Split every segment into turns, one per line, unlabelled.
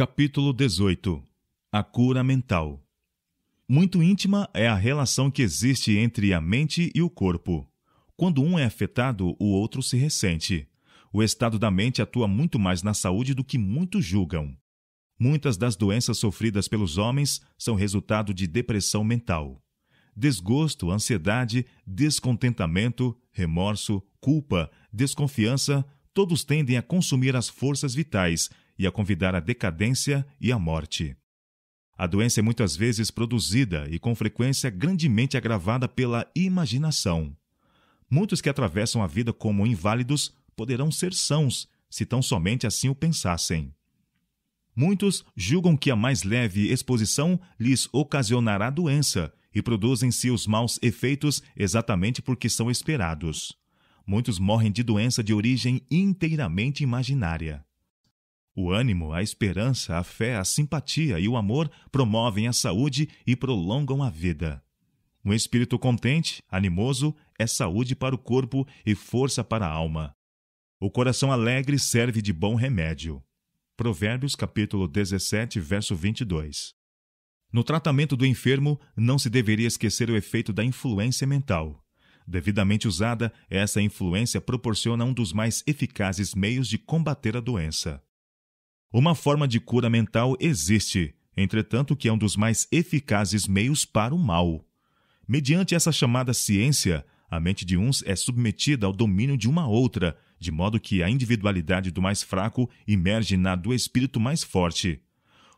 Capítulo 18 A cura mental Muito íntima é a relação que existe entre a mente e o corpo. Quando um é afetado, o outro se ressente. O estado da mente atua muito mais na saúde do que muitos julgam. Muitas das doenças sofridas pelos homens são resultado de depressão mental. Desgosto, ansiedade, descontentamento, remorso, culpa, desconfiança, todos tendem a consumir as forças vitais e a convidar à decadência e à morte. A doença é muitas vezes produzida e com frequência grandemente agravada pela imaginação. Muitos que atravessam a vida como inválidos poderão ser sãos se tão somente assim o pensassem. Muitos julgam que a mais leve exposição lhes ocasionará doença e produzem-se os maus efeitos exatamente porque são esperados. Muitos morrem de doença de origem inteiramente imaginária. O ânimo, a esperança, a fé, a simpatia e o amor promovem a saúde e prolongam a vida. Um espírito contente, animoso, é saúde para o corpo e força para a alma. O coração alegre serve de bom remédio. Provérbios capítulo 17, verso 22. No tratamento do enfermo, não se deveria esquecer o efeito da influência mental. Devidamente usada, essa influência proporciona um dos mais eficazes meios de combater a doença. Uma forma de cura mental existe, entretanto, que é um dos mais eficazes meios para o mal. Mediante essa chamada ciência, a mente de uns é submetida ao domínio de uma outra, de modo que a individualidade do mais fraco emerge na do espírito mais forte.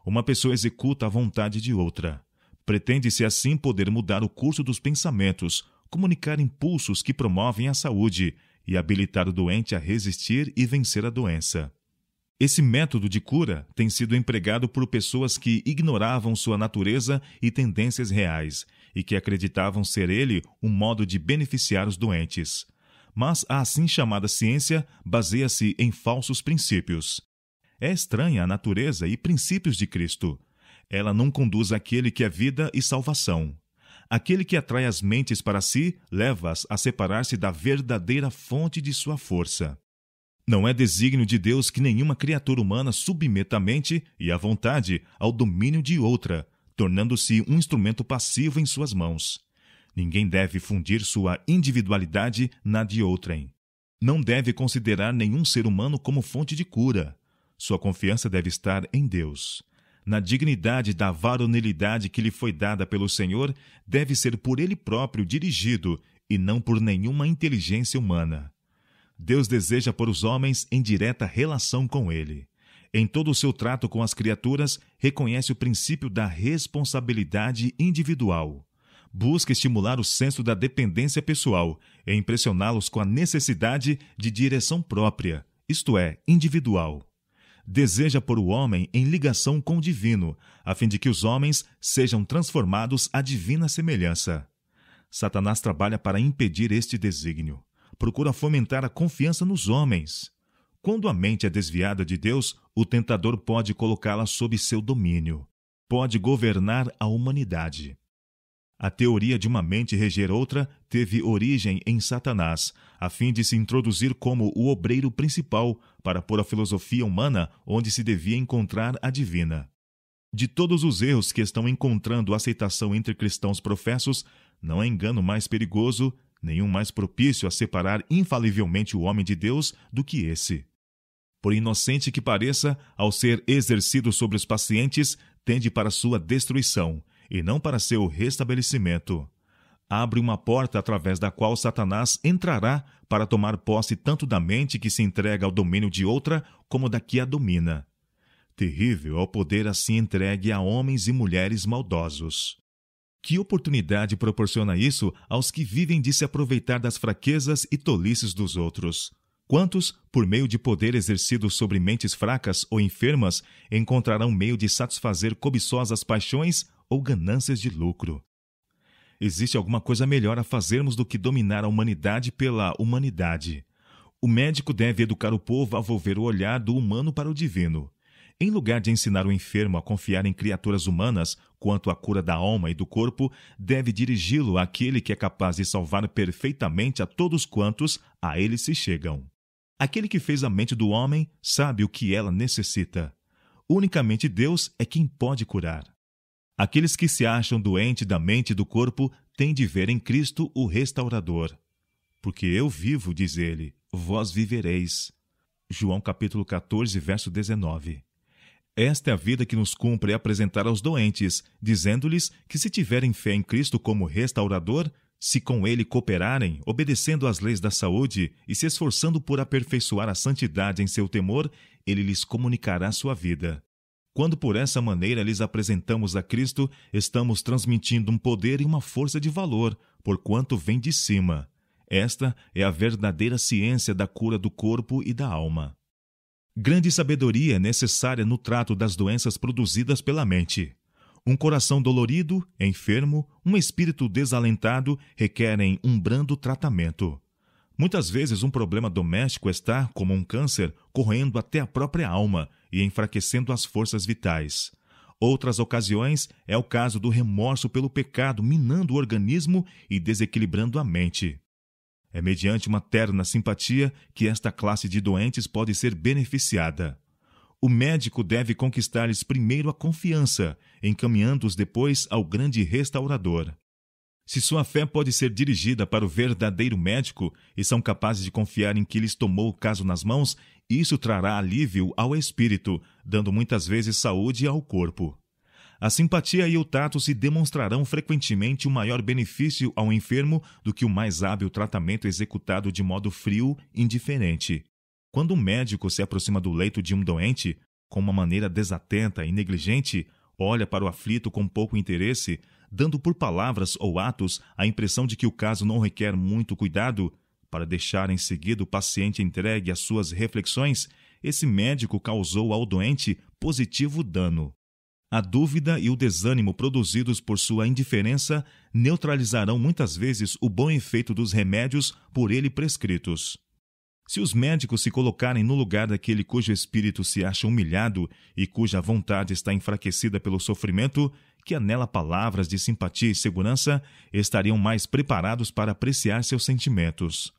Uma pessoa executa a vontade de outra. Pretende-se assim poder mudar o curso dos pensamentos, comunicar impulsos que promovem a saúde e habilitar o doente a resistir e vencer a doença. Esse método de cura tem sido empregado por pessoas que ignoravam sua natureza e tendências reais e que acreditavam ser ele um modo de beneficiar os doentes. Mas a assim chamada ciência baseia-se em falsos princípios. É estranha a natureza e princípios de Cristo. Ela não conduz aquele que é vida e salvação. Aquele que atrai as mentes para si leva-as a separar-se da verdadeira fonte de sua força. Não é desígnio de Deus que nenhuma criatura humana submeta a mente e a vontade ao domínio de outra, tornando-se um instrumento passivo em suas mãos. Ninguém deve fundir sua individualidade na de outrem. Não deve considerar nenhum ser humano como fonte de cura. Sua confiança deve estar em Deus. Na dignidade da varonilidade que lhe foi dada pelo Senhor, deve ser por ele próprio dirigido e não por nenhuma inteligência humana Deus deseja pôr os homens em direta relação com Ele. Em todo o seu trato com as criaturas, reconhece o princípio da responsabilidade individual. Busca estimular o senso da dependência pessoal e é impressioná-los com a necessidade de direção própria, isto é, individual. Deseja pôr o homem em ligação com o divino, a fim de que os homens sejam transformados à divina semelhança. Satanás trabalha para impedir este desígnio procura fomentar a confiança nos homens. Quando a mente é desviada de Deus, o tentador pode colocá-la sob seu domínio, pode governar a humanidade. A teoria de uma mente reger outra teve origem em Satanás, a fim de se introduzir como o obreiro principal para pôr a filosofia humana onde se devia encontrar a divina. De todos os erros que estão encontrando aceitação entre cristãos professos, não há engano mais perigoso nenhum mais propício a separar infalivelmente o homem de Deus do que esse. Por inocente que pareça, ao ser exercido sobre os pacientes, tende para sua destruição, e não para seu restabelecimento. Abre uma porta através da qual Satanás entrará para tomar posse tanto da mente que se entrega ao domínio de outra, como da que a domina. Terrível é o poder assim entregue a homens e mulheres maldosos. Que oportunidade proporciona isso aos que vivem de se aproveitar das fraquezas e tolices dos outros? Quantos, por meio de poder exercido sobre mentes fracas ou enfermas, encontrarão meio de satisfazer cobiçosas paixões ou ganâncias de lucro? Existe alguma coisa melhor a fazermos do que dominar a humanidade pela humanidade? O médico deve educar o povo a volver o olhar do humano para o divino. Em lugar de ensinar o enfermo a confiar em criaturas humanas quanto à cura da alma e do corpo, deve dirigi-lo àquele que é capaz de salvar perfeitamente a todos quantos a ele se chegam. Aquele que fez a mente do homem sabe o que ela necessita. Unicamente Deus é quem pode curar. Aqueles que se acham doentes da mente e do corpo têm de ver em Cristo o restaurador. Porque eu vivo, diz ele, vós vivereis. João capítulo 14, verso 19. Esta é a vida que nos cumpre apresentar aos doentes, dizendo-lhes que se tiverem fé em Cristo como restaurador, se com ele cooperarem, obedecendo às leis da saúde e se esforçando por aperfeiçoar a santidade em seu temor, ele lhes comunicará sua vida. Quando por essa maneira lhes apresentamos a Cristo, estamos transmitindo um poder e uma força de valor, porquanto vem de cima. Esta é a verdadeira ciência da cura do corpo e da alma. Grande sabedoria é necessária no trato das doenças produzidas pela mente. Um coração dolorido, enfermo, um espírito desalentado requerem um brando tratamento. Muitas vezes um problema doméstico está, como um câncer, corroendo até a própria alma e enfraquecendo as forças vitais. Outras ocasiões é o caso do remorso pelo pecado minando o organismo e desequilibrando a mente. É mediante uma terna simpatia que esta classe de doentes pode ser beneficiada. O médico deve conquistar-lhes primeiro a confiança, encaminhando-os depois ao grande restaurador. Se sua fé pode ser dirigida para o verdadeiro médico e são capazes de confiar em que lhes tomou o caso nas mãos, isso trará alívio ao espírito, dando muitas vezes saúde ao corpo. A simpatia e o tato se demonstrarão frequentemente um maior benefício ao enfermo do que o mais hábil tratamento executado de modo frio, indiferente. Quando um médico se aproxima do leito de um doente, com uma maneira desatenta e negligente, olha para o aflito com pouco interesse, dando por palavras ou atos a impressão de que o caso não requer muito cuidado, para deixar em seguida o paciente entregue às suas reflexões, esse médico causou ao doente positivo dano a dúvida e o desânimo produzidos por sua indiferença neutralizarão muitas vezes o bom efeito dos remédios por ele prescritos. Se os médicos se colocarem no lugar daquele cujo espírito se acha humilhado e cuja vontade está enfraquecida pelo sofrimento, que anela palavras de simpatia e segurança, estariam mais preparados para apreciar seus sentimentos.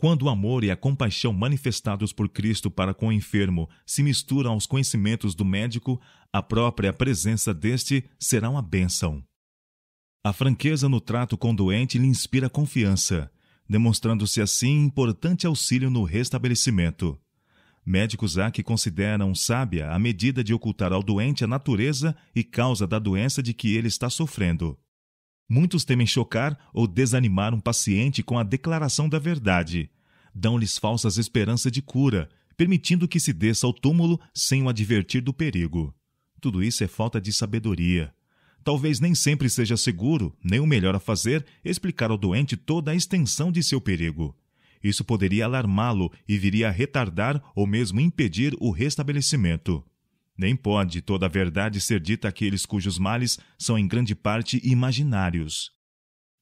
Quando o amor e a compaixão manifestados por Cristo para com o enfermo se misturam aos conhecimentos do médico, a própria presença deste será uma bênção. A franqueza no trato com o doente lhe inspira confiança, demonstrando-se assim importante auxílio no restabelecimento. Médicos há que consideram sábia a medida de ocultar ao doente a natureza e causa da doença de que ele está sofrendo. Muitos temem chocar ou desanimar um paciente com a declaração da verdade. Dão-lhes falsas esperanças de cura, permitindo que se desça ao túmulo sem o advertir do perigo. Tudo isso é falta de sabedoria. Talvez nem sempre seja seguro, nem o melhor a fazer, explicar ao doente toda a extensão de seu perigo. Isso poderia alarmá-lo e viria a retardar ou mesmo impedir o restabelecimento. Nem pode toda a verdade ser dita àqueles cujos males são em grande parte imaginários.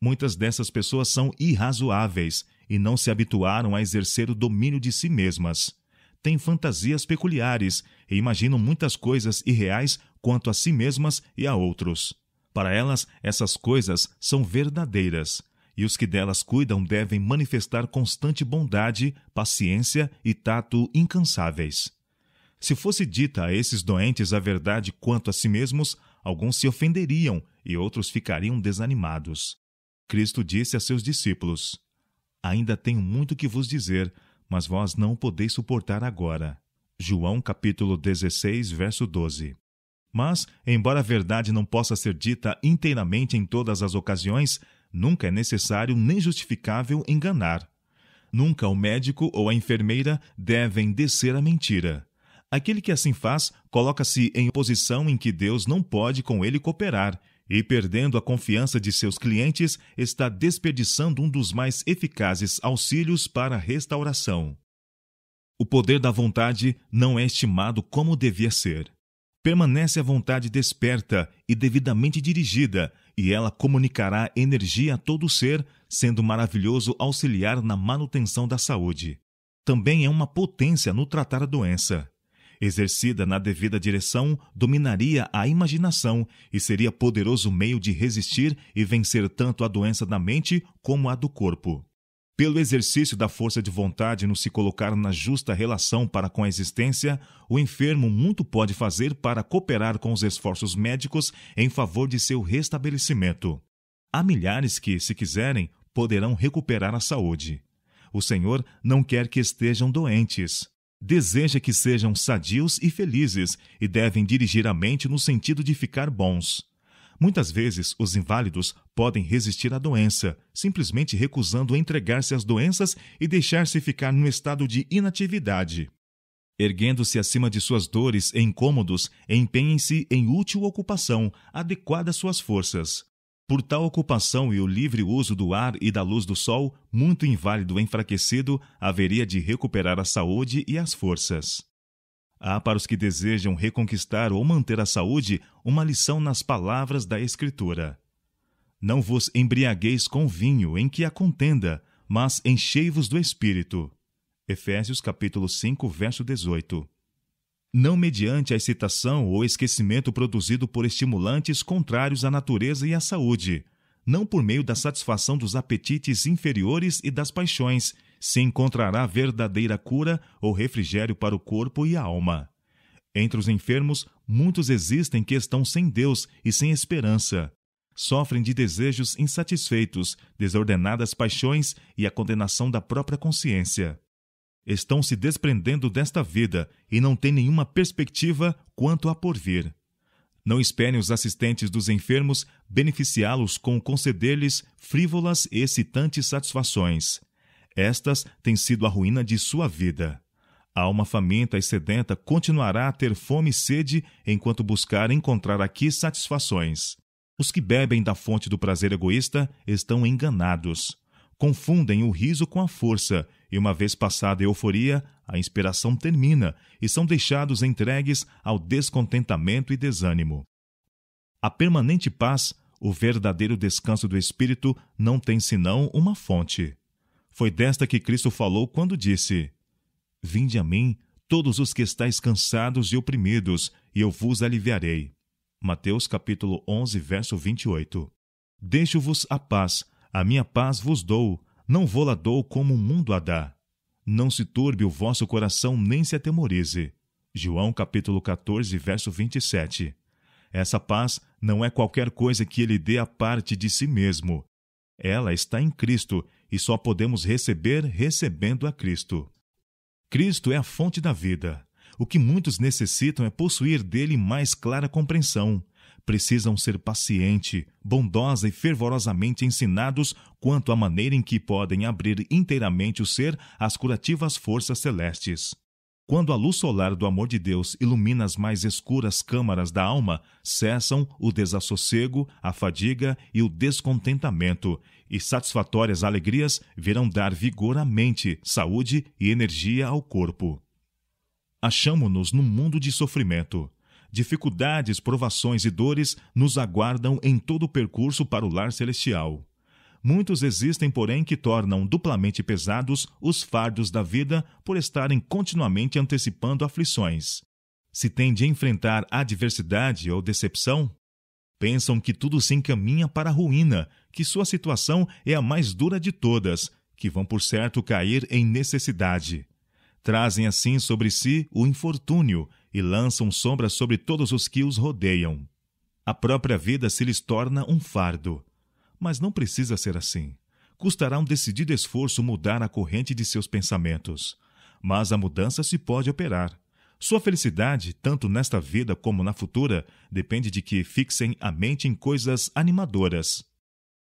Muitas dessas pessoas são irrazoáveis e não se habituaram a exercer o domínio de si mesmas. Têm fantasias peculiares e imaginam muitas coisas irreais quanto a si mesmas e a outros. Para elas, essas coisas são verdadeiras, e os que delas cuidam devem manifestar constante bondade, paciência e tato incansáveis. Se fosse dita a esses doentes a verdade quanto a si mesmos, alguns se ofenderiam e outros ficariam desanimados. Cristo disse a seus discípulos: Ainda tenho muito que vos dizer, mas vós não o podeis suportar agora. João capítulo 16, verso 12. Mas, embora a verdade não possa ser dita inteiramente em todas as ocasiões, nunca é necessário nem justificável enganar. Nunca o médico ou a enfermeira devem descer a mentira. Aquele que assim faz coloca-se em posição em que Deus não pode com ele cooperar e, perdendo a confiança de seus clientes, está desperdiçando um dos mais eficazes auxílios para a restauração. O poder da vontade não é estimado como devia ser. Permanece a vontade desperta e devidamente dirigida, e ela comunicará energia a todo ser, sendo maravilhoso auxiliar na manutenção da saúde. Também é uma potência no tratar a doença exercida na devida direção, dominaria a imaginação e seria poderoso meio de resistir e vencer tanto a doença da mente como a do corpo. Pelo exercício da força de vontade no se colocar na justa relação para com a existência, o enfermo muito pode fazer para cooperar com os esforços médicos em favor de seu restabelecimento. Há milhares que, se quiserem, poderão recuperar a saúde. O Senhor não quer que estejam doentes deseja que sejam sadios e felizes e devem dirigir a mente no sentido de ficar bons. Muitas vezes, os inválidos podem resistir à doença, simplesmente recusando entregar-se às doenças e deixar-se ficar num estado de inatividade. Erguendo-se acima de suas dores e incômodos, empenhem-se em útil ocupação, adequada às suas forças. Por tal ocupação e o livre uso do ar e da luz do sol, muito inválido enfraquecido, haveria de recuperar a saúde e as forças. Há para os que desejam reconquistar ou manter a saúde uma lição nas palavras da Escritura. Não vos embriagueis com vinho em que a contenda, mas enchei-vos do Espírito. Efésios capítulo 5, verso 18 não mediante a excitação ou esquecimento produzido por estimulantes contrários à natureza e à saúde, não por meio da satisfação dos apetites inferiores e das paixões, se encontrará verdadeira cura ou refrigério para o corpo e a alma. Entre os enfermos, muitos existem que estão sem Deus e sem esperança. Sofrem de desejos insatisfeitos, desordenadas paixões e a condenação da própria consciência estão se desprendendo desta vida e não têm nenhuma perspectiva quanto a porvir. Não esperem os assistentes dos enfermos beneficiá-los com conceder-lhes frívolas e excitantes satisfações. Estas têm sido a ruína de sua vida. A alma faminta e sedenta continuará a ter fome e sede enquanto buscar encontrar aqui satisfações. Os que bebem da fonte do prazer egoísta estão enganados confundem o riso com a força, e uma vez passada a euforia, a inspiração termina e são deixados entregues ao descontentamento e desânimo. A permanente paz, o verdadeiro descanso do espírito, não tem senão uma fonte. Foi desta que Cristo falou quando disse: Vinde a mim, todos os que estáis cansados e oprimidos, e eu vos aliviarei. Mateus capítulo 11, verso 28. Deixo-vos a paz, a minha paz vos dou, não vou-la dou como o mundo a dá. Não se turbe o vosso coração nem se atemorize. João capítulo 14, verso 27. Essa paz não é qualquer coisa que ele dê a parte de si mesmo. Ela está em Cristo e só podemos receber recebendo a Cristo. Cristo é a fonte da vida. O que muitos necessitam é possuir dele mais clara compreensão, precisam ser paciente, bondosa e fervorosamente ensinados quanto à maneira em que podem abrir inteiramente o ser às curativas forças celestes. Quando a luz solar do amor de Deus ilumina as mais escuras câmaras da alma, cessam o desassossego, a fadiga e o descontentamento, e satisfatórias alegrias virão dar vigor à mente, saúde e energia ao corpo. Achamo-nos num mundo de sofrimento dificuldades, provações e dores nos aguardam em todo o percurso para o lar celestial. Muitos existem, porém, que tornam duplamente pesados os fardos da vida por estarem continuamente antecipando aflições. Se têm de enfrentar adversidade ou decepção, pensam que tudo se encaminha para a ruína, que sua situação é a mais dura de todas, que vão por certo cair em necessidade. Trazem assim sobre si o infortúnio e lançam sombra sobre todos os que os rodeiam. A própria vida se lhes torna um fardo. Mas não precisa ser assim. Custará um decidido esforço mudar a corrente de seus pensamentos. Mas a mudança se pode operar. Sua felicidade, tanto nesta vida como na futura, depende de que fixem a mente em coisas animadoras.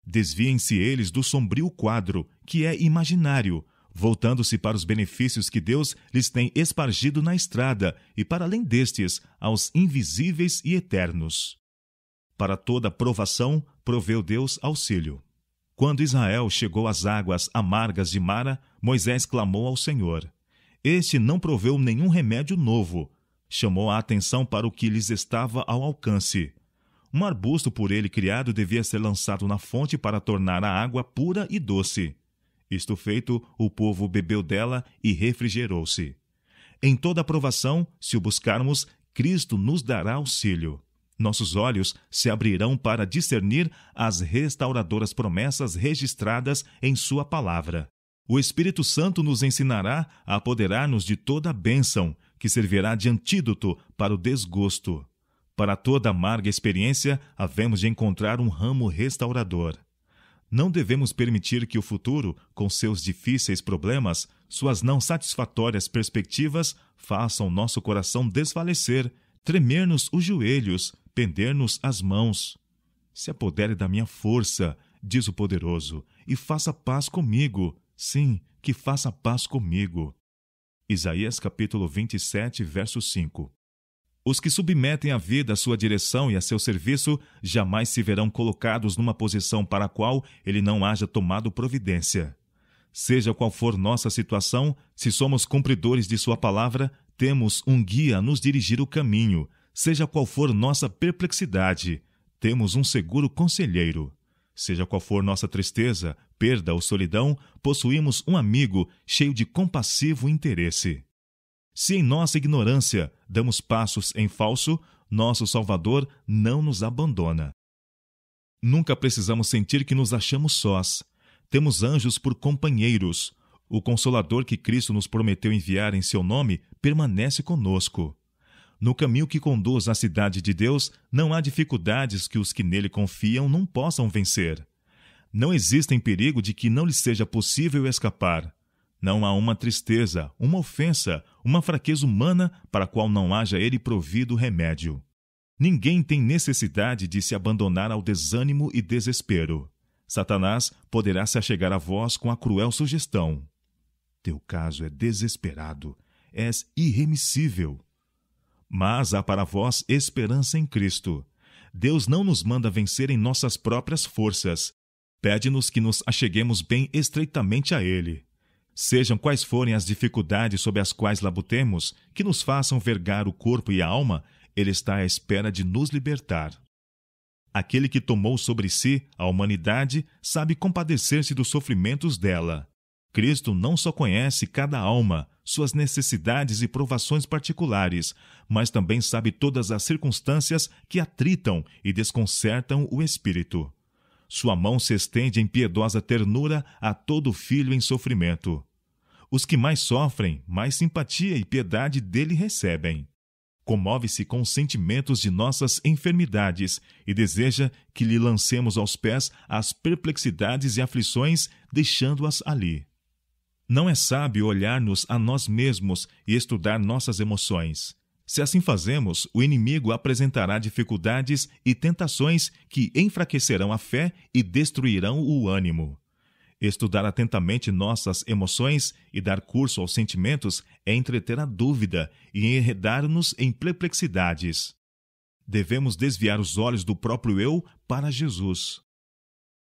Desviem-se eles do sombrio quadro, que é imaginário, voltando-se para os benefícios que Deus lhes tem espargido na estrada e, para além destes, aos invisíveis e eternos. Para toda provação, proveu Deus auxílio. Quando Israel chegou às águas amargas de Mara, Moisés clamou ao Senhor. Este não proveu nenhum remédio novo. Chamou a atenção para o que lhes estava ao alcance. Um arbusto por ele criado devia ser lançado na fonte para tornar a água pura e doce. Isto feito, o povo bebeu dela e refrigerou-se. Em toda aprovação, se o buscarmos, Cristo nos dará auxílio. Nossos olhos se abrirão para discernir as restauradoras promessas registradas em Sua palavra. O Espírito Santo nos ensinará a apoderar-nos de toda a bênção, que servirá de antídoto para o desgosto. Para toda amarga experiência, havemos de encontrar um ramo restaurador. Não devemos permitir que o futuro, com seus difíceis problemas, suas não satisfatórias perspectivas, façam nosso coração desfalecer, tremer-nos os joelhos, pender-nos as mãos. Se apodere da minha força, diz o poderoso, e faça paz comigo. Sim, que faça paz comigo. Isaías capítulo 27, verso 5. Os que submetem a vida à sua direção e a seu serviço jamais se verão colocados numa posição para a qual ele não haja tomado providência. Seja qual for nossa situação, se somos cumpridores de Sua palavra, temos um guia a nos dirigir o caminho. Seja qual for nossa perplexidade, temos um seguro conselheiro. Seja qual for nossa tristeza, perda ou solidão, possuímos um amigo cheio de compassivo interesse. Se em nossa ignorância damos passos em falso, nosso Salvador não nos abandona. Nunca precisamos sentir que nos achamos sós. Temos anjos por companheiros. O consolador que Cristo nos prometeu enviar em seu nome permanece conosco. No caminho que conduz à cidade de Deus, não há dificuldades que os que nele confiam não possam vencer. Não existem perigo de que não lhes seja possível escapar. Não há uma tristeza, uma ofensa, uma fraqueza humana para a qual não haja ele provido remédio. Ninguém tem necessidade de se abandonar ao desânimo e desespero. Satanás poderá se achegar a vós com a cruel sugestão: Teu caso é desesperado, és irremissível. Mas há para vós esperança em Cristo. Deus não nos manda vencer em nossas próprias forças. Pede-nos que nos acheguemos bem estreitamente a Ele. Sejam quais forem as dificuldades sob as quais labutemos, que nos façam vergar o corpo e a alma, Ele está à espera de nos libertar. Aquele que tomou sobre si a humanidade sabe compadecer-se dos sofrimentos dela. Cristo não só conhece cada alma, suas necessidades e provações particulares, mas também sabe todas as circunstâncias que atritam e desconcertam o espírito. Sua mão se estende em piedosa ternura a todo filho em sofrimento. Os que mais sofrem, mais simpatia e piedade dele recebem. Comove-se com os sentimentos de nossas enfermidades e deseja que lhe lancemos aos pés as perplexidades e aflições, deixando-as ali. Não é sábio olhar-nos a nós mesmos e estudar nossas emoções. Se assim fazemos, o inimigo apresentará dificuldades e tentações que enfraquecerão a fé e destruirão o ânimo. Estudar atentamente nossas emoções e dar curso aos sentimentos é entreter a dúvida e enredar-nos em perplexidades. Devemos desviar os olhos do próprio eu para Jesus.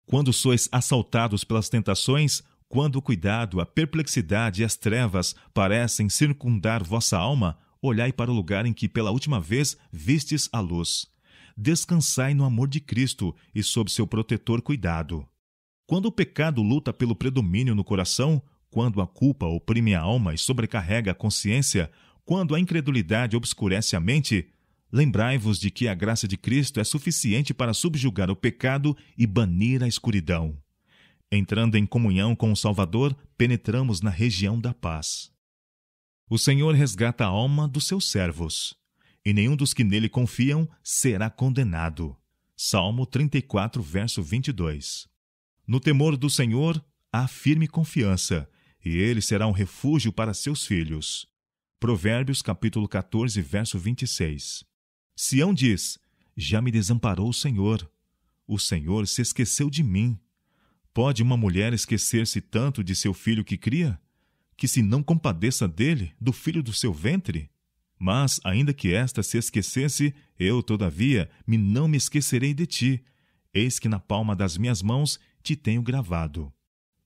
Quando sois assaltados pelas tentações, quando o cuidado, a perplexidade e as trevas parecem circundar vossa alma, olhai para o lugar em que pela última vez vistes a luz. Descansai no amor de Cristo e sob seu protetor cuidado. Quando o pecado luta pelo predomínio no coração, quando a culpa oprime a alma e sobrecarrega a consciência, quando a incredulidade obscurece a mente, lembrai-vos de que a graça de Cristo é suficiente para subjugar o pecado e banir a escuridão. Entrando em comunhão com o Salvador, penetramos na região da paz. O Senhor resgata a alma dos seus servos, e nenhum dos que nele confiam será condenado. Salmo 34, verso 22. No temor do Senhor há firme confiança, e ele será um refúgio para seus filhos. Provérbios capítulo 14, verso 26. Sião diz: Já me desamparou o Senhor. O Senhor se esqueceu de mim. Pode uma mulher esquecer-se tanto de seu filho que cria, que se não compadeça dele, do filho do seu ventre? Mas, ainda que esta se esquecesse, eu, todavia, me não me esquecerei de ti. Eis que na palma das minhas mãos te tenho gravado.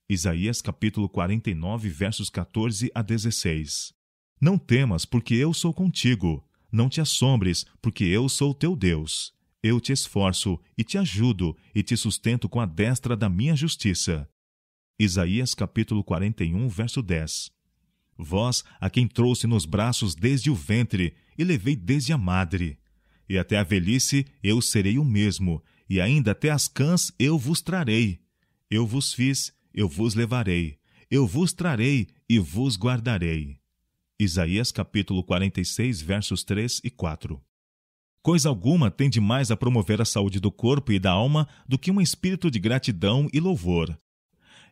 Isaías capítulo 49, versos 14 a 16. Não temas, porque eu sou contigo. Não te assombres, porque eu sou teu Deus. Eu te esforço e te ajudo e te sustento com a destra da minha justiça. Isaías capítulo 41, verso 10. Vós, a quem trouxe nos braços desde o ventre e levei desde a madre. E até a velhice eu serei o mesmo, e ainda até as cãs eu vos trarei. Eu vos fiz, eu vos levarei, eu vos trarei e vos guardarei. Isaías capítulo 46, versos 3 e 4. Coisa alguma tende mais a promover a saúde do corpo e da alma do que um espírito de gratidão e louvor.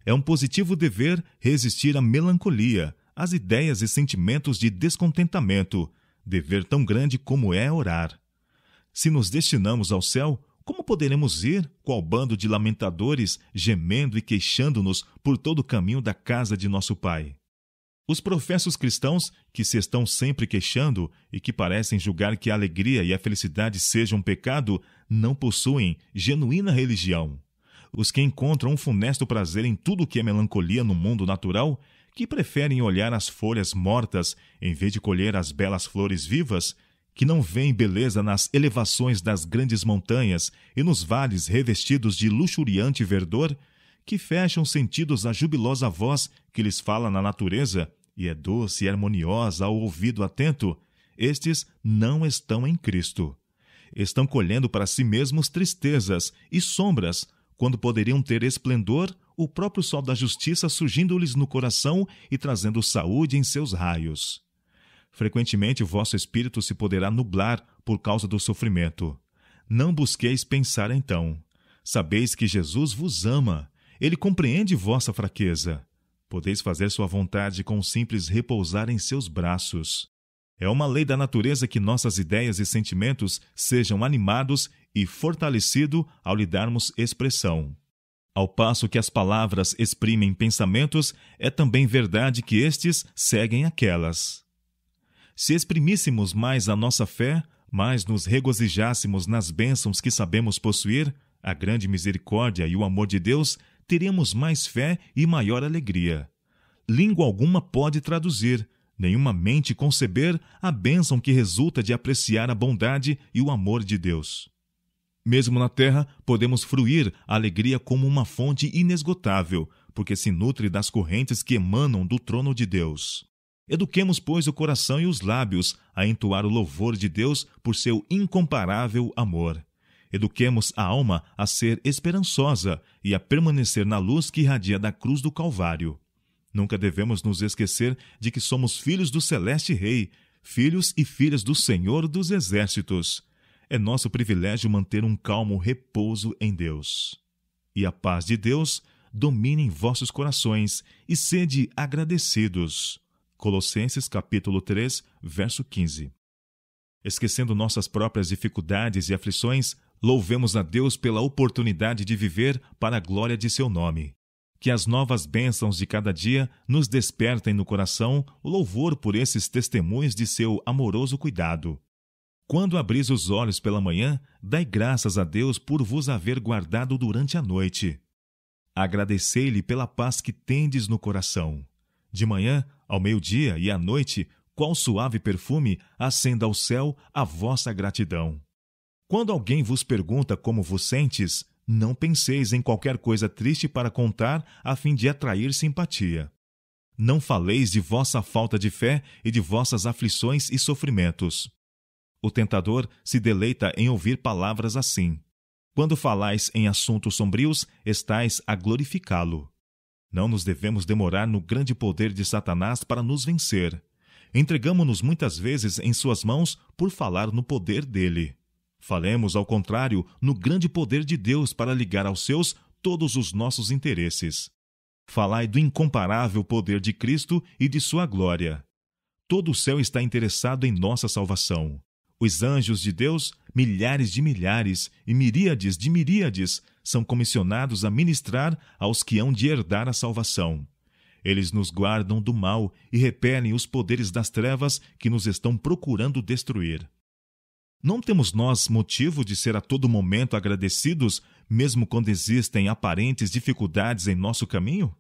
É um positivo dever resistir à melancolia, às ideias e sentimentos de descontentamento, dever tão grande como é orar. Se nos destinamos ao céu, como poderemos ir, qual bando de lamentadores, gemendo e queixando-nos por todo o caminho da casa de nosso Pai? Os professos cristãos, que se estão sempre queixando e que parecem julgar que a alegria e a felicidade sejam um pecado, não possuem genuína religião. Os que encontram um funesto prazer em tudo o que é melancolia no mundo natural, que preferem olhar as folhas mortas em vez de colher as belas flores vivas, que não veem beleza nas elevações das grandes montanhas e nos vales revestidos de luxuriante verdor, que fecham sentidos à jubilosa voz que lhes fala na natureza e é doce e harmoniosa ao ouvido atento, estes não estão em Cristo. Estão colhendo para si mesmos tristezas e sombras, quando poderiam ter esplendor, o próprio sol da justiça surgindo-lhes no coração e trazendo saúde em seus raios. Frequentemente o vosso espírito se poderá nublar por causa do sofrimento. Não busqueis pensar então. Sabeis que Jesus vos ama, ele compreende vossa fraqueza. Podeis fazer sua vontade com o simples repousar em seus braços. É uma lei da natureza que nossas ideias e sentimentos sejam animados e fortalecidos ao lhe darmos expressão. Ao passo que as palavras exprimem pensamentos, é também verdade que estes seguem aquelas. Se exprimíssemos mais a nossa fé, mais nos regozijássemos nas bênçãos que sabemos possuir, a grande misericórdia e o amor de Deus, teremos mais fé e maior alegria. Língua alguma pode traduzir, nenhuma mente conceber a bênção que resulta de apreciar a bondade e o amor de Deus. Mesmo na terra, podemos fruir a alegria como uma fonte inesgotável, porque se nutre das correntes que emanam do trono de Deus. Eduquemos, pois, o coração e os lábios a entoar o louvor de Deus por seu incomparável amor. Eduquemos a alma a ser esperançosa e a permanecer na luz que irradia da cruz do Calvário. Nunca devemos nos esquecer de que somos filhos do Celeste Rei, filhos e filhas do Senhor dos Exércitos. É nosso privilégio manter um calmo repouso em Deus. E a paz de Deus domine em vossos corações e sede agradecidos. Colossenses capítulo 3, verso 15. Esquecendo nossas próprias dificuldades e aflições, louvemos a Deus pela oportunidade de viver para a glória de seu nome. Que as novas bênçãos de cada dia nos despertem no coração o louvor por esses testemunhos de seu amoroso cuidado. Quando abris os olhos pela manhã, dai graças a Deus por vos haver guardado durante a noite. Agradecei-lhe pela paz que tendes no coração. De manhã, ao meio-dia e à noite, qual suave perfume acenda ao céu a vossa gratidão. Quando alguém vos pergunta como vos sentes, não penseis em qualquer coisa triste para contar a fim de atrair simpatia. Não faleis de vossa falta de fé e de vossas aflições e sofrimentos. O tentador se deleita em ouvir palavras assim. Quando falais em assuntos sombrios, estais a glorificá-lo. Não nos devemos demorar no grande poder de Satanás para nos vencer. Entregamos-nos muitas vezes em suas mãos por falar no poder dele. Falemos, ao contrário, no grande poder de Deus para ligar aos seus todos os nossos interesses. Falai do incomparável poder de Cristo e de sua glória. Todo o céu está interessado em nossa salvação. Os anjos de Deus, milhares de milhares e miríades de miríades, são comissionados a ministrar aos que hão de herdar a salvação. Eles nos guardam do mal e repelem os poderes das trevas que nos estão procurando destruir. Não temos nós motivo de ser a todo momento agradecidos, mesmo quando existem aparentes dificuldades em nosso caminho?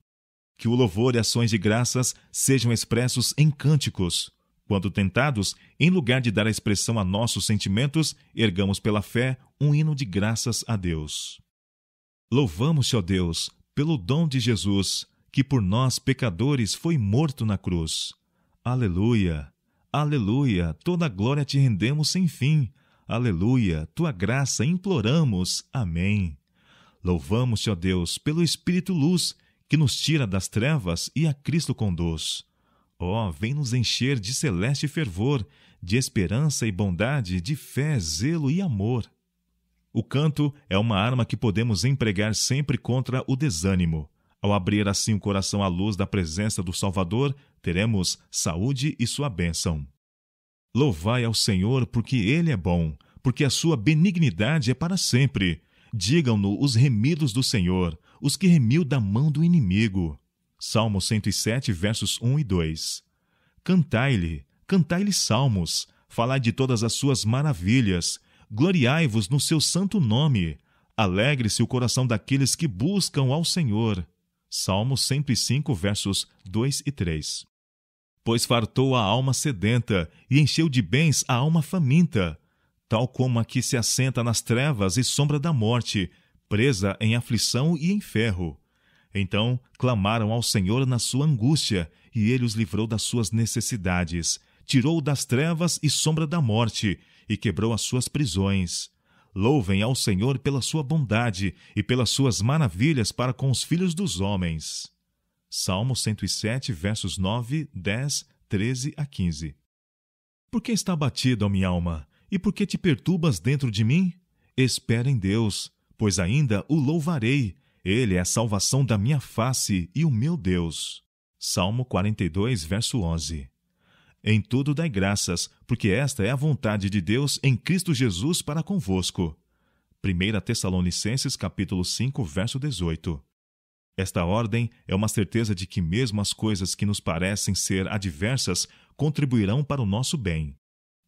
Que o louvor e ações de graças sejam expressos em cânticos. Quando tentados, em lugar de dar a expressão a nossos sentimentos, ergamos pela fé um hino de graças a Deus. Louvamos-te, ó Deus, pelo dom de Jesus, que por nós, pecadores, foi morto na cruz. Aleluia! Aleluia! Toda glória te rendemos sem fim. Aleluia! Tua graça imploramos. Amém. Louvamos-te, ó Deus, pelo Espírito Luz, que nos tira das trevas e a Cristo conduz. Ó, oh, vem nos encher de celeste fervor, de esperança e bondade, de fé, zelo e amor. O canto é uma arma que podemos empregar sempre contra o desânimo. Ao abrir assim o coração à luz da presença do Salvador, teremos saúde e sua bênção. Louvai ao Senhor, porque Ele é bom, porque a sua benignidade é para sempre. Digam-no os remidos do Senhor, os que remiu da mão do inimigo. Salmo 107, versos 1 e 2. Cantai-lhe, cantai-lhe salmos, falai de todas as suas maravilhas, gloriai-vos no seu santo nome. Alegre-se o coração daqueles que buscam ao Senhor. Salmo 105, versos 2 e 3. Pois fartou a alma sedenta e encheu de bens a alma faminta, tal como a que se assenta nas trevas e sombra da morte, presa em aflição e em ferro. Então clamaram ao Senhor na sua angústia, e ele os livrou das suas necessidades, tirou das trevas e sombra da morte, e quebrou as suas prisões. Louvem ao Senhor pela sua bondade e pelas suas maravilhas para com os filhos dos homens. Salmo 107, versos 9, 10, 13 a 15. Por que está abatida, a minha alma? E por que te perturbas dentro de mim? Espera em Deus, pois ainda o louvarei. Ele é a salvação da minha face e o meu Deus. Salmo 42, verso 11. Em tudo dai graças, porque esta é a vontade de Deus em Cristo Jesus para convosco. 1 Tessalonicenses capítulo 5, verso 18. Esta ordem é uma certeza de que mesmo as coisas que nos parecem ser adversas contribuirão para o nosso bem.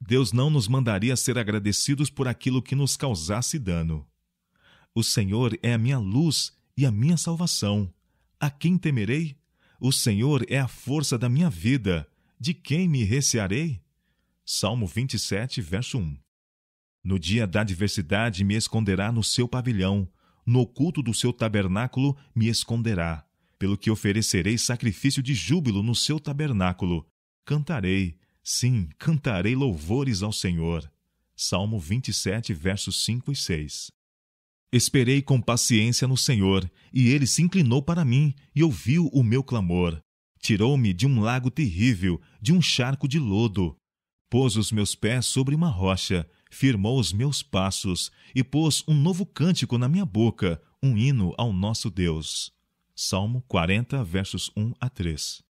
Deus não nos mandaria ser agradecidos por aquilo que nos causasse dano. O Senhor é a minha luz e a minha salvação. A quem temerei? O Senhor é a força da minha vida de quem me recearei? Salmo 27, verso 1. No dia da adversidade me esconderá no seu pavilhão, no oculto do seu tabernáculo me esconderá. Pelo que oferecerei sacrifício de júbilo no seu tabernáculo. Cantarei, sim, cantarei louvores ao Senhor. Salmo 27, versos 5 e 6. Esperei com paciência no Senhor, e ele se inclinou para mim e ouviu o meu clamor. Tirou-me de um lago terrível, de um charco de lodo. Pôs os meus pés sobre uma rocha, firmou os meus passos e pôs um novo cântico na minha boca, um hino ao nosso Deus. Salmo 40, versos 1 a 3.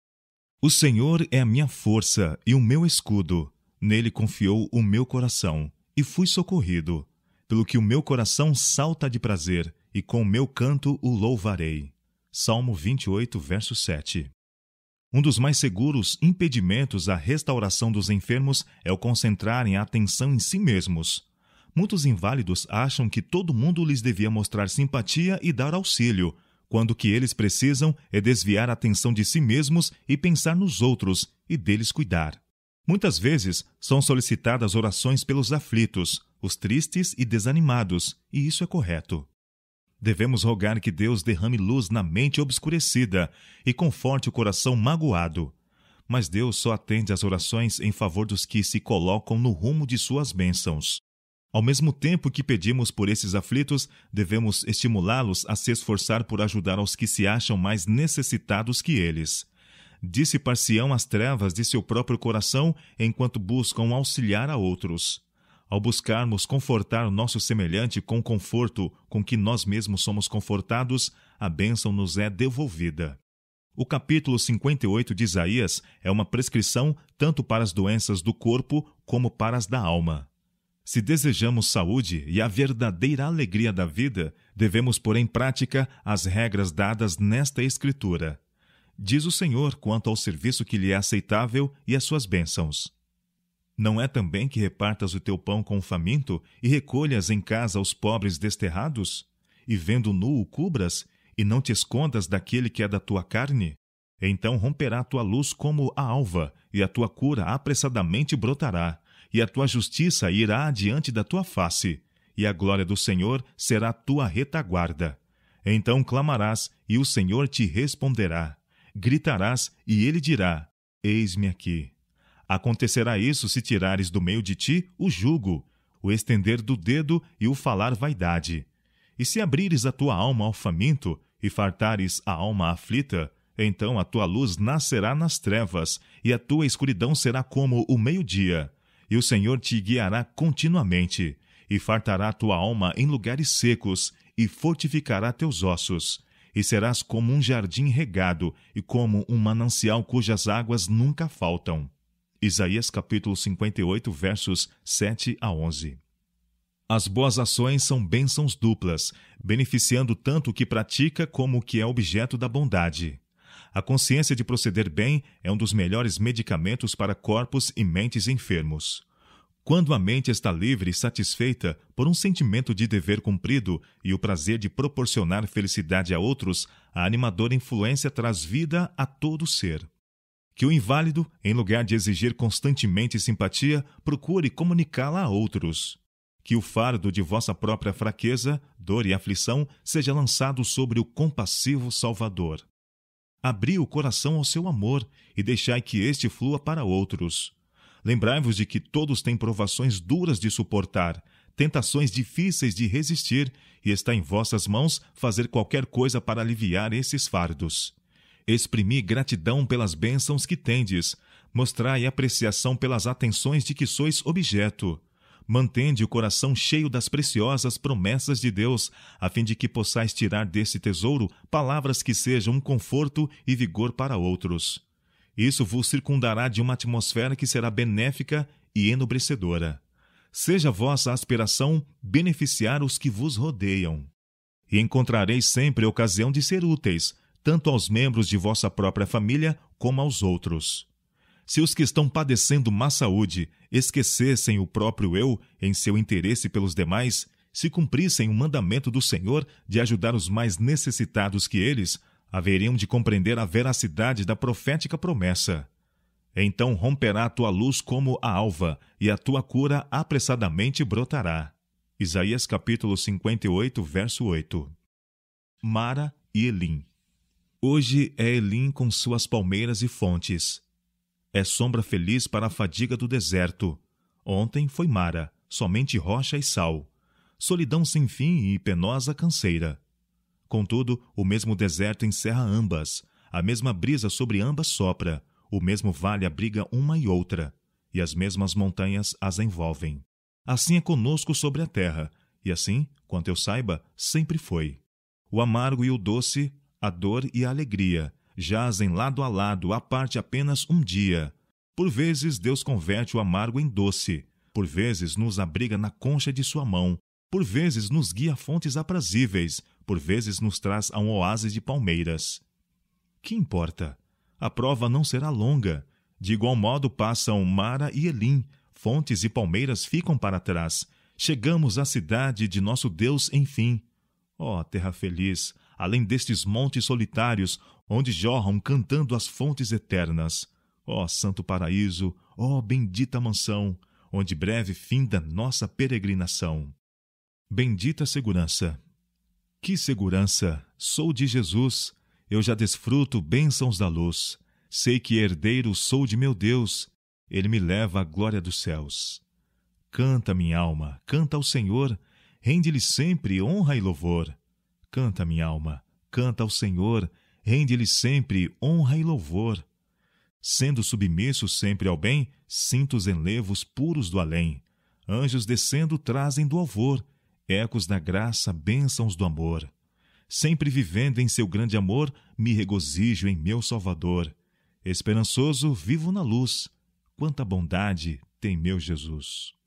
O Senhor é a minha força e o meu escudo. Nele confiou o meu coração, e fui socorrido. Pelo que o meu coração salta de prazer, e com o meu canto o louvarei. Salmo 28, verso 7. Um dos mais seguros impedimentos à restauração dos enfermos é o concentrarem a atenção em si mesmos. Muitos inválidos acham que todo mundo lhes devia mostrar simpatia e dar auxílio, quando o que eles precisam é desviar a atenção de si mesmos e pensar nos outros e deles cuidar. Muitas vezes são solicitadas orações pelos aflitos, os tristes e desanimados, e isso é correto devemos rogar que Deus derrame luz na mente obscurecida e conforte o coração magoado. Mas Deus só atende às orações em favor dos que se colocam no rumo de suas bênçãos. Ao mesmo tempo que pedimos por esses aflitos, devemos estimulá-los a se esforçar por ajudar aos que se acham mais necessitados que eles. Dissipar-se-ão as trevas de seu próprio coração enquanto buscam auxiliar a outros ao buscarmos confortar o nosso semelhante com o conforto com que nós mesmos somos confortados, a bênção nos é devolvida. O capítulo 58 de Isaías é uma prescrição tanto para as doenças do corpo como para as da alma. Se desejamos saúde e a verdadeira alegria da vida, devemos pôr em prática as regras dadas nesta Escritura. Diz o Senhor quanto ao serviço que lhe é aceitável e às suas bênçãos. Não é também que repartas o teu pão com o faminto e recolhas em casa os pobres desterrados? E vendo nu o cubras, e não te escondas daquele que é da tua carne? Então romperá a tua luz como a alva, e a tua cura apressadamente brotará, e a tua justiça irá adiante da tua face, e a glória do Senhor será tua retaguarda. Então clamarás, e o Senhor te responderá. Gritarás, e ele dirá: Eis-me aqui. Acontecerá isso se tirares do meio de ti o jugo, o estender do dedo e o falar vaidade. E se abrires a tua alma ao faminto e fartares a alma aflita, então a tua luz nascerá nas trevas e a tua escuridão será como o meio-dia. E o Senhor te guiará continuamente e fartará a tua alma em lugares secos e fortificará teus ossos. E serás como um jardim regado e como um manancial cujas águas nunca faltam. Isaías capítulo 58, versos 7 a 11. As boas ações são bênçãos duplas, beneficiando tanto o que pratica como o que é objeto da bondade. A consciência de proceder bem é um dos melhores medicamentos para corpos e mentes enfermos. Quando a mente está livre e satisfeita por um sentimento de dever cumprido e o prazer de proporcionar felicidade a outros, a animadora influência traz vida a todo ser que o inválido, em lugar de exigir constantemente simpatia, procure comunicá-la a outros. Que o fardo de vossa própria fraqueza, dor e aflição seja lançado sobre o compassivo Salvador. Abri o coração ao seu amor e deixai que este flua para outros. Lembrai-vos de que todos têm provações duras de suportar, tentações difíceis de resistir, e está em vossas mãos fazer qualquer coisa para aliviar esses fardos. Exprimi gratidão pelas bênçãos que tendes, mostrai apreciação pelas atenções de que sois objeto. Mantende o coração cheio das preciosas promessas de Deus, a fim de que possais tirar desse tesouro palavras que sejam um conforto e vigor para outros. Isso vos circundará de uma atmosfera que será benéfica e enobrecedora. Seja vossa aspiração beneficiar os que vos rodeiam. E encontrareis sempre ocasião de ser úteis, tanto aos membros de vossa própria família como aos outros. Se os que estão padecendo má saúde esquecessem o próprio eu em seu interesse pelos demais, se cumprissem o mandamento do Senhor de ajudar os mais necessitados que eles, haveriam de compreender a veracidade da profética promessa. Então romperá a tua luz como a alva, e a tua cura apressadamente brotará. Isaías capítulo 58, verso 8. Mara e Elim Hoje é Elim com suas palmeiras e fontes. É sombra feliz para a fadiga do deserto. Ontem foi Mara, somente rocha e sal. Solidão sem fim e penosa canseira. Contudo, o mesmo deserto encerra ambas, a mesma brisa sobre ambas sopra, o mesmo vale abriga uma e outra, e as mesmas montanhas as envolvem. Assim é conosco sobre a terra, e assim, quanto eu saiba, sempre foi. O amargo e o doce, a dor e a alegria jazem lado a lado, à parte apenas um dia. Por vezes Deus converte o amargo em doce, por vezes nos abriga na concha de sua mão, por vezes nos guia a fontes aprazíveis, por vezes nos traz a um oásis de palmeiras. Que importa? A prova não será longa. De igual modo passam Mara e Elim, fontes e palmeiras ficam para trás. Chegamos à cidade de nosso Deus, enfim. Ó oh, terra feliz, além destes montes solitários, onde jorram cantando as fontes eternas. Ó oh, santo paraíso, ó oh, bendita mansão, onde breve finda nossa peregrinação. Bendita segurança. Que segurança! Sou de Jesus, eu já desfruto bênçãos da luz. Sei que herdeiro sou de meu Deus, ele me leva à glória dos céus. Canta, minha alma, canta ao Senhor, rende-lhe sempre honra e louvor. Canta, minha alma, canta ao Senhor, rende-lhe sempre honra e louvor. Sendo submisso sempre ao bem, sinto os enlevos puros do além. Anjos descendo trazem do alvor, ecos da graça, bênçãos do amor. Sempre vivendo em seu grande amor, me regozijo em meu Salvador. Esperançoso, vivo na luz. Quanta bondade tem meu Jesus!